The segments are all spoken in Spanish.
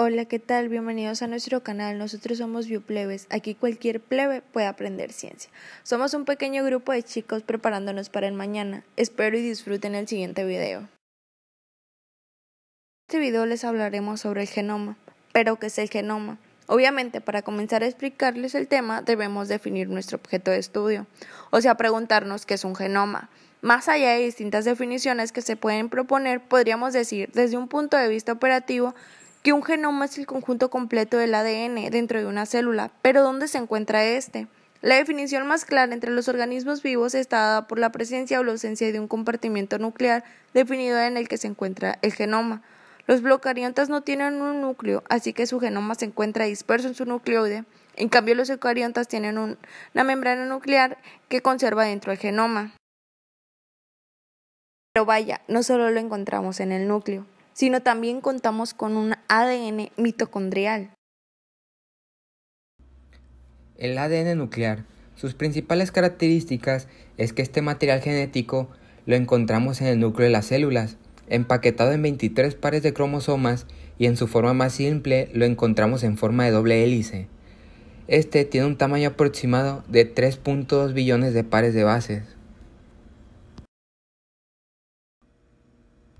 Hola, ¿qué tal? Bienvenidos a nuestro canal. Nosotros somos Bioplebes. Aquí cualquier plebe puede aprender ciencia. Somos un pequeño grupo de chicos preparándonos para el mañana. Espero y disfruten el siguiente video. En este video les hablaremos sobre el genoma. ¿Pero qué es el genoma? Obviamente, para comenzar a explicarles el tema, debemos definir nuestro objeto de estudio, o sea, preguntarnos qué es un genoma. Más allá de distintas definiciones que se pueden proponer, podríamos decir, desde un punto de vista operativo, que un genoma es el conjunto completo del ADN dentro de una célula, pero ¿dónde se encuentra este? La definición más clara entre los organismos vivos está dada por la presencia o la ausencia de un compartimiento nuclear definido en el que se encuentra el genoma. Los blocariotas no tienen un núcleo, así que su genoma se encuentra disperso en su nucleoide. En cambio, los eucariontas tienen una membrana nuclear que conserva dentro el genoma. Pero vaya, no solo lo encontramos en el núcleo sino también contamos con un ADN mitocondrial. El ADN nuclear. Sus principales características es que este material genético lo encontramos en el núcleo de las células, empaquetado en 23 pares de cromosomas y en su forma más simple lo encontramos en forma de doble hélice. Este tiene un tamaño aproximado de 3.2 billones de pares de bases.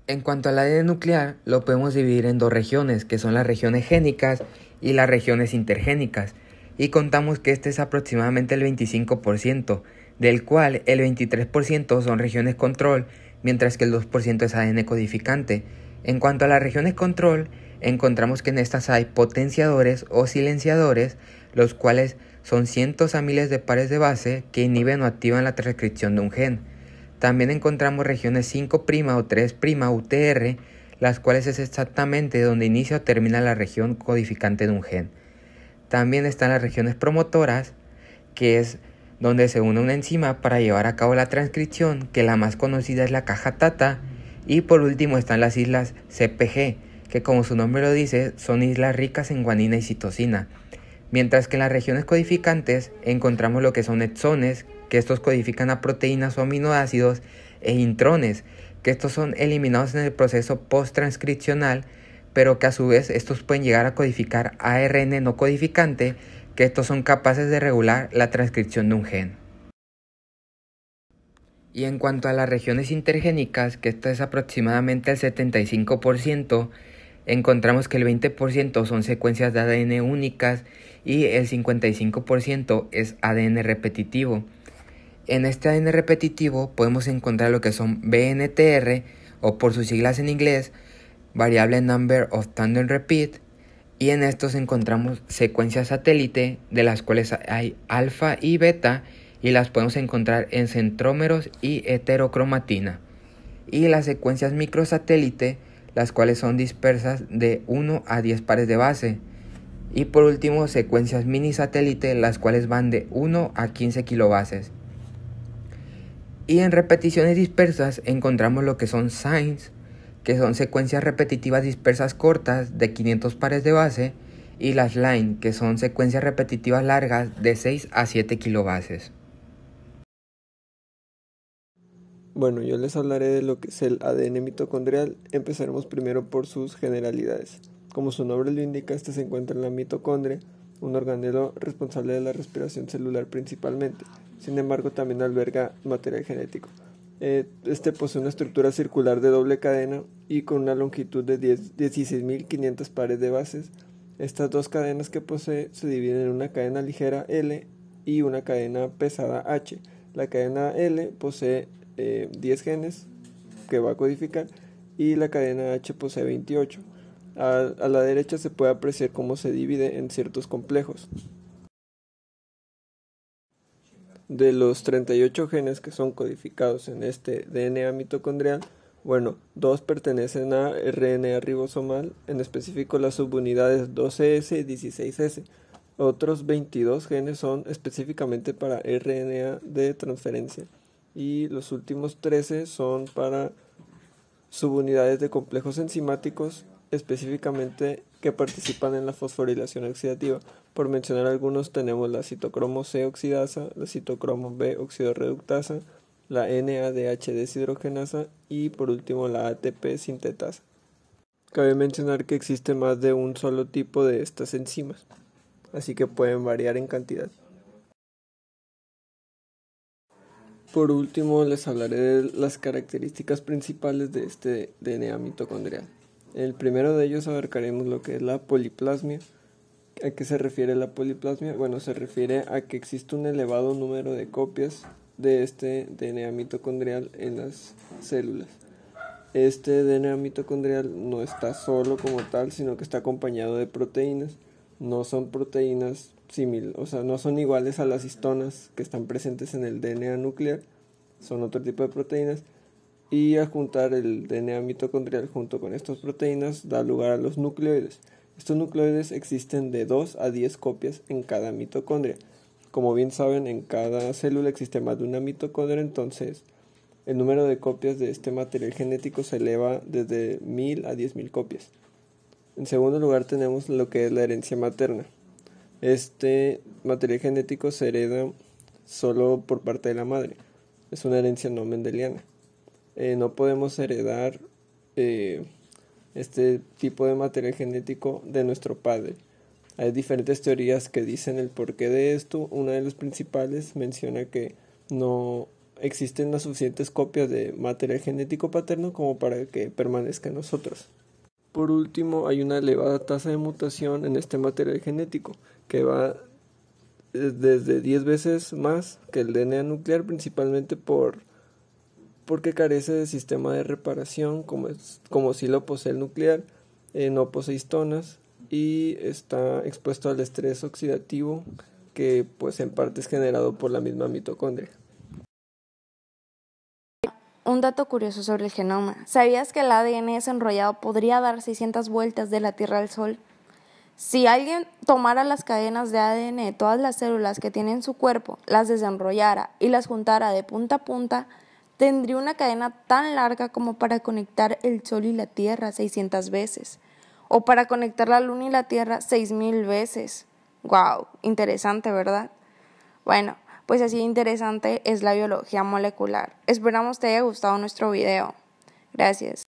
En cuanto al ADN nuclear, lo podemos dividir en dos regiones, que son las regiones génicas y las regiones intergénicas, y contamos que este es aproximadamente el 25%, del cual el 23% son regiones control, mientras que el 2% es ADN codificante. En cuanto a las regiones control, encontramos que en estas hay potenciadores o silenciadores, los cuales son cientos a miles de pares de base que inhiben o activan la transcripción de un gen. También encontramos regiones 5' o 3' UTR, las cuales es exactamente donde inicia o termina la región codificante de un gen. También están las regiones promotoras, que es donde se une una enzima para llevar a cabo la transcripción, que la más conocida es la caja Tata, y por último están las islas CPG, que como su nombre lo dice, son islas ricas en guanina y citosina. Mientras que en las regiones codificantes encontramos lo que son exones, que estos codifican a proteínas o aminoácidos, e intrones, que estos son eliminados en el proceso post-transcripcional, pero que a su vez estos pueden llegar a codificar ARN no codificante, que estos son capaces de regular la transcripción de un gen. Y en cuanto a las regiones intergénicas, que esto es aproximadamente el 75%, encontramos que el 20% son secuencias de ADN únicas y el 55% es ADN repetitivo. En este ADN repetitivo podemos encontrar lo que son BNTR o por sus siglas en inglés, Variable Number of Tandem Repeat, y en estos encontramos secuencias satélite de las cuales hay alfa y beta y las podemos encontrar en centrómeros y heterocromatina. Y las secuencias microsatélite, las cuales son dispersas de 1 a 10 pares de base. Y por último, secuencias mini satélite, las cuales van de 1 a 15 kilobases. Y en repeticiones dispersas encontramos lo que son signs, que son secuencias repetitivas dispersas cortas de 500 pares de base, y las line, que son secuencias repetitivas largas de 6 a 7 kilobases. Bueno, yo les hablaré de lo que es el ADN mitocondrial. Empezaremos primero por sus generalidades. Como su nombre lo indica, este se encuentra en la mitocondria, un organelo responsable de la respiración celular principalmente sin embargo también alberga material genético. Eh, este posee una estructura circular de doble cadena y con una longitud de 16.500 pares de bases. Estas dos cadenas que posee se dividen en una cadena ligera L y una cadena pesada H. La cadena L posee 10 eh, genes que va a codificar y la cadena H posee 28. a la derecha se puede apreciar cómo se divide en ciertos complejos de los 38 genes que son codificados en este DNA mitocondrial, bueno, dos pertenecen a RNA ribosomal, en específico las subunidades 12S e y 16S. E Otros 22 genes son específicamente para RNA de transferencia y los últimos 13 son para subunidades de complejos enzimáticos específicamente que participan en la fosforilación oxidativa. Por mencionar algunos tenemos la citocromo C oxidasa, la citocromo B oxidoreductasa, la NADH deshidrogenasa y por último la ATP sintetasa. Cabe mencionar que existe más de un solo tipo de estas enzimas, así que pueden variar en cantidad. Por último, les hablaré de las características principales de este DNA mitocondrial. el primero de ellos abarcaremos lo que es la poliplasmia. ¿A qué se refiere la poliplasmia? Bueno, se refiere a que existe un elevado número de copias de este DNA mitocondrial en las células. Este DNA mitocondrial no está solo como tal, sino que está acompañado de proteínas. No son proteínas simil, o sea, no son iguales a las histonas que están presentes en el DNA nuclear, son otro tipo de proteínas, y al juntar el DNA mitocondrial junto con estas proteínas da lugar a los nucleoides. Estos nucleoides existen de 2 a 10 copias en cada mitocondria. Como bien saben, en cada célula existe más de una mitocondria, entonces el número de copias de este material genético se eleva desde 1000 a 10000 copias. En segundo lugar tenemos lo que es la herencia materna. Este material genético se hereda solo por parte de la madre. Es una herencia no mendeliana. Eh, no podemos heredar eh, este tipo de material genético de nuestro padre. Hay diferentes teorías que dicen el porqué de esto. Una de las principales menciona que no existen las suficientes copias de material genético paterno como para que permanezca en nosotros. Por último, hay una elevada tasa de mutación en este material genético, que va eh, desde 10 veces más que el DNA nuclear, principalmente por, porque carece de sistema de reparación, como, como si lo posee el nuclear, eh, no posee histonas y está expuesto al estrés oxidativo que pues en parte es generado por la misma mitocondria. Un dato curioso sobre el genoma. ¿Sabías que el ADN desenrollado podría dar 600 vueltas de la Tierra al Sol? Si alguien tomara las cadenas de ADN de todas las células que tiene en su cuerpo, las desenrollara y las juntara de punta a punta, tendría una cadena tan larga como para conectar el Sol y la Tierra 600 veces, o para conectar la Luna y la Tierra 6.000 veces. ¡Wow! Interesante, ¿verdad? Bueno, pues así interesante es la biología molecular. Esperamos te haya gustado nuestro video. Gracias.